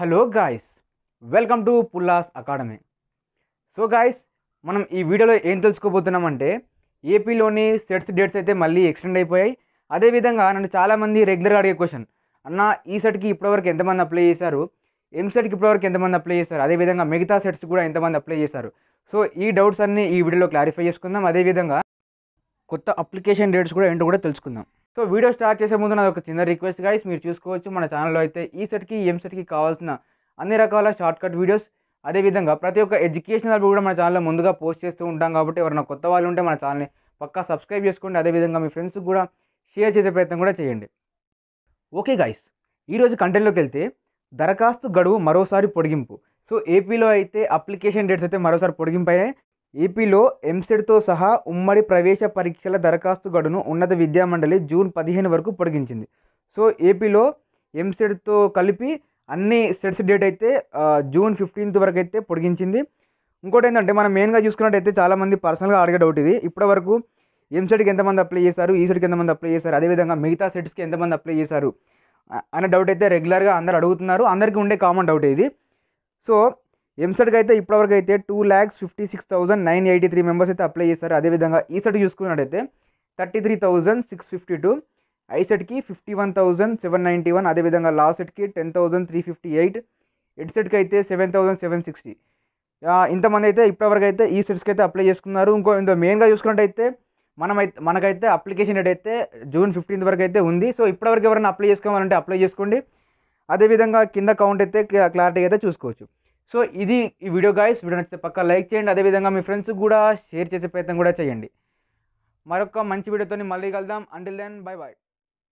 hello guys welcome to Pullas academy so guys మనం ఈ వీడియోలో ఏం తెలుసుకోబోతున్నామంటే ఏపీలోని సెట్స్ డేట్స్ అయితే మళ్ళీ ఎక్స్టెండ్ అయిపోయాయి అదేవిధంగా నన్ను చాలామంది రెగ్యులర్గా అడిగే క్వశ్చన్ అన్న ఈ సెట్కి ఇప్పటివరకు ఎంతమంది అప్లై చేశారు ఎం సెట్కి ఇప్పటివరకు ఎంతమంది అప్లై చేశారు అదేవిధంగా మిగతా సెట్స్ కూడా ఎంతమంది అప్లై చేశారు సో ఈ డౌట్స్ అన్నీ ఈ వీడియోలో క్లారిఫై చేసుకుందాం అదేవిధంగా కొత్త అప్లికేషన్ డేట్స్ కూడా ఏంటో కూడా తెలుసుకుందాం సో వీడియో స్టార్ట్ చేసే ముందు నాది ఒక చిన్న రిక్వెస్ట్ గైస్ మీరు చూసుకోవచ్చు మన ఛానల్లో అయితే ఈ సెట్కి ఎం సెట్కి కావాల్సిన అన్ని రకాల షార్ట్కట్ వీడియోస్ అదేవిధంగా ప్రతి ఒక్క ఎడ్యుకేషనల్ కూడా మన ఛానల్లో ముందుగా పోస్ట్ చేస్తూ ఉంటాం కాబట్టి ఎవరైనా కొత్త వాళ్ళు ఉంటే మన ఛానల్ని పక్కా సబ్స్క్రైబ్ చేసుకోండి అదేవిధంగా మీ ఫ్రెండ్స్కి కూడా షేర్ చేసే ప్రయత్నం కూడా చేయండి ఓకే గైస్ ఈరోజు కంటెంట్లోకి వెళ్తే దరఖాస్తు గడువు మరోసారి పొడిగింపు సో ఏపీలో అయితే అప్లికేషన్ డేట్స్ అయితే మరోసారి పొడిగింపు అయ్యాయి ఏపీలో ఎంసెడ్తో సహా ఉమ్మడి ప్రవేశ పరీక్షల దరఖాస్తు గడును ఉన్నత విద్యామండలి జూన్ పదిహేను వరకు పొడిగించింది సో ఏపీలో ఎంసెడ్తో కలిపి అన్ని సెట్స్ డేట్ అయితే జూన్ ఫిఫ్టీన్త్ వరకు అయితే పొడిగించింది ఇంకోటి ఏంటంటే మనం మెయిన్గా చూసుకున్నట్టయితే చాలామంది పర్సనల్గా అడిగే డౌట్ ఇది ఇప్పటి వరకు ఎంతమంది అప్లై చేశారు ఈసెట్కి ఎంతమంది అప్లై చేశారు అదేవిధంగా మిగతా సెట్స్కి ఎంతమంది అప్లై చేశారు అనే డౌట్ అయితే రెగ్యులర్గా అందరు అడుగుతున్నారు అందరికీ ఉండే కామన్ డౌట్ ఇది సో ఎంసెట్కి అయితే ఇప్పటివరకు అయితే two lakhs fifty six thousand nine eighty three members అయితే అప్లై చేశారు అదేవిధంగా ఈసెట్ చూసుకున్నట్టయితే thirty three thousand six fifty two ఐసెట్కి fifty one thousand seven ninety one అదేవిధంగా సెట్కి ten thousand three fifty eight సెట్కి అయితే సెవెన్ థౌసండ్ సెవెన్ సిక్స్టీ ఇంతమంది అయితే ఇప్పటివరకు అయితే ఈ సెట్స్కి అయితే అప్లై చేసుకున్నారు ఇంకో ఇంత మెయిన్గా చూసుకున్నట్టయితే మనమైతే మనకైతే అప్లికేషన్ డేట్ అయితే జూన్ ఫిఫ్టీన్త్ వరకు అయితే ఉంది సో ఇప్పటివరకు ఎవరైనా అప్లై చేసుకోవాలంటే అప్లై చేసుకోండి అదేవిధంగా కింద కౌంట్ అయితే క్లారిటీ అయితే చూసుకోవచ్చు సో ఇది ఈ వీడియో గాయస్ వీడియో నచ్చితే పక్క లైక్ చేయండి అదేవిధంగా మీ ఫ్రెండ్స్కి కూడా షేర్ చేసే ప్రయత్నం కూడా చేయండి మరొక మంచి వీడియోతో మళ్ళీ కలుద్దాం అంటిల్ దెన్ బై బాయ్